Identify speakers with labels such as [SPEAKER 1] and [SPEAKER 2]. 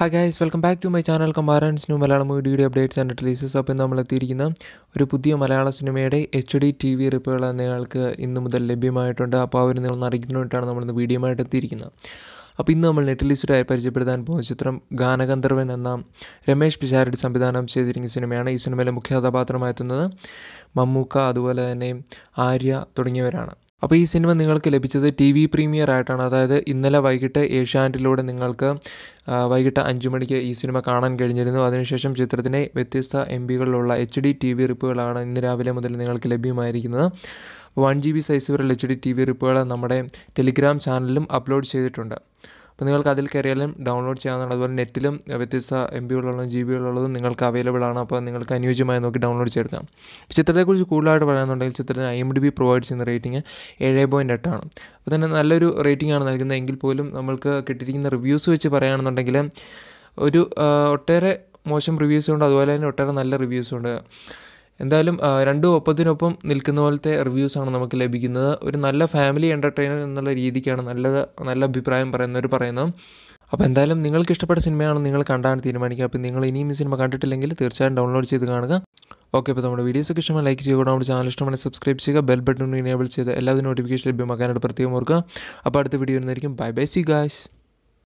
[SPEAKER 1] hi guys welcome back to my channel കമാരൻസ് new Malayalam video updates and releases അപ്പോൾ നമ്മൾ എത്തിയിരിക്കുന്ന ഒരു പുതിയ മലയാള സിനിമയുടെ എച്ച് ഡി ടി വി റിപ്പുകൾ നിങ്ങൾക്ക് ഇന്ന് മുതൽ ലഭ്യമായിട്ടുണ്ട് അപ്പോൾ അവർ നിങ്ങൾ അറിയിക്കുന്നതായിട്ടാണ് നമ്മളിന്ന് വീഡിയോ ആയിട്ട് എത്തിയിരിക്കുന്നത് അപ്പോൾ ഇന്ന് നമ്മൾ നെറ്റ്ലിസ്റ്റിലായി പരിചയപ്പെടുത്താൻ പോകുന്ന ചിത്രം ഗാനഗന്ധർവൻ എന്ന രമേഷ് പിഷാരടി സംവിധാനം ചെയ്തിരിക്കുന്ന സിനിമയാണ് ഈ സിനിമയിലെ മുഖ്യ കഥാപാത്രമായെത്തുന്നത് മമ്മൂക്ക അതുപോലെ തന്നെ ആര്യ തുടങ്ങിയവരാണ് അപ്പോൾ ഈ സിനിമ നിങ്ങൾക്ക് ലഭിച്ചത് ടി വി പ്രീമിയർ ആയിട്ടാണ് അതായത് ഇന്നലെ വൈകിട്ട് ഏഷ്യാനെറ്റിലൂടെ നിങ്ങൾക്ക് വൈകിട്ട് അഞ്ച് മണിക്ക് ഈ സിനിമ കാണാൻ കഴിഞ്ഞിരുന്നു അതിനുശേഷം ചിത്രത്തിൻ്റെ വ്യത്യസ്ത എം ബികളിലുള്ള എച്ച് ഡി ടി വി റിപ്പുകളാണ് ഇന്ന് രാവിലെ മുതൽ നിങ്ങൾക്ക് ലഭ്യമായിരിക്കുന്നത് വൺ ജി ബി സൈസ് വരെയുള്ള എച്ച് ഡി ടി വി റിപ്പുകൾ നമ്മുടെ ടെലിഗ്രാം ചാനലിലും അപ്ലോഡ് ചെയ്തിട്ടുണ്ട് അപ്പോൾ നിങ്ങൾക്ക് അതിൽ കയറിയാലും ഡൗൺലോഡ് ചെയ്യാവുന്നതാണ് അതുപോലെ നെറ്റിലും വ്യത്യസ്ത എം ഉള്ളതും ജി ഉള്ളതും നിങ്ങൾക്ക് അവൈലബിൾ ആണ് അപ്പോൾ നിങ്ങൾക്ക് അനുയോജ്യമായി നോക്കി ഡൗൺലോഡ് ചെയ്തെടുക്കാം ചിത്രത്തെക്കുറിച്ച് കൂടുതലായിട്ട് പറയാനുണ്ടെങ്കിൽ ചിത്രത്തിന് I M D B provide ചെയ്യുന്ന റേറ്റിംഗ് ഏഴ് പോയിൻറ്റ് എട്ടാണ് അപ്പോൾ തന്നെ നല്ലൊരു റേറ്റിംഗ് ആണ് നൽകുന്നത് എങ്കിൽ പോലും നമ്മൾക്ക് കിട്ടിയിരിക്കുന്ന റിവ്യൂസ് വെച്ച് പറയുകയാണെന്നുണ്ടെങ്കിൽ ഒരു ഒട്ടേറെ മോശം റിവ്യൂസും ഉണ്ട് അതുപോലെ തന്നെ ഒട്ടേറെ നല്ല റിവ്യൂസും ഉണ്ട് എന്തായാലും രണ്ടും ഒപ്പത്തിനൊപ്പം നിൽക്കുന്ന പോലത്തെ റിവ്യൂസാണ് നമുക്ക് ലഭിക്കുന്നത് ഒരു നല്ല ഫാമിലി എൻ്റർടൈനർ എന്നുള്ള രീതിക്കാണ് നല്ല നല്ല അഭിപ്രായം പറയുന്നവർ പറയുന്നത് അപ്പോൾ എന്തായാലും നിങ്ങൾക്ക് ഇഷ്ടപ്പെട്ട സിനിമയാണ് നിങ്ങൾ കണ്ടാണ് തീരുമാനിക്കുക അപ്പോൾ നിങ്ങൾ ഇനിയും ഈ സിനിമ കണ്ടിട്ടില്ലെങ്കിൽ തീർച്ചയായും ഡൗൺലോഡ് ചെയ്ത് കാണുക ഓക്കെ അപ്പോൾ നമ്മുടെ ഒക്കെ ഇഷ്ടമാണ് ലൈക്ക് ചെയ്യുക നമ്മുടെ ചാനൽ ഇഷ്ടമായി സബ്സ്ക്രൈബ് ചെയ്യുക ബെൽ ബട്ടൺ എനേബിൾ ചെയ്ത് എല്ലാവരും നോട്ടിഫിക്കേഷൻ ലഭ്യമാക്കാനായിട്ട് പ്രത്യേകം ഓർക്കുക അപ്പോൾ അടുത്ത വീഡിയോ വരുന്നതായിരിക്കും ബൈ ബൈ സി ഗാഷ്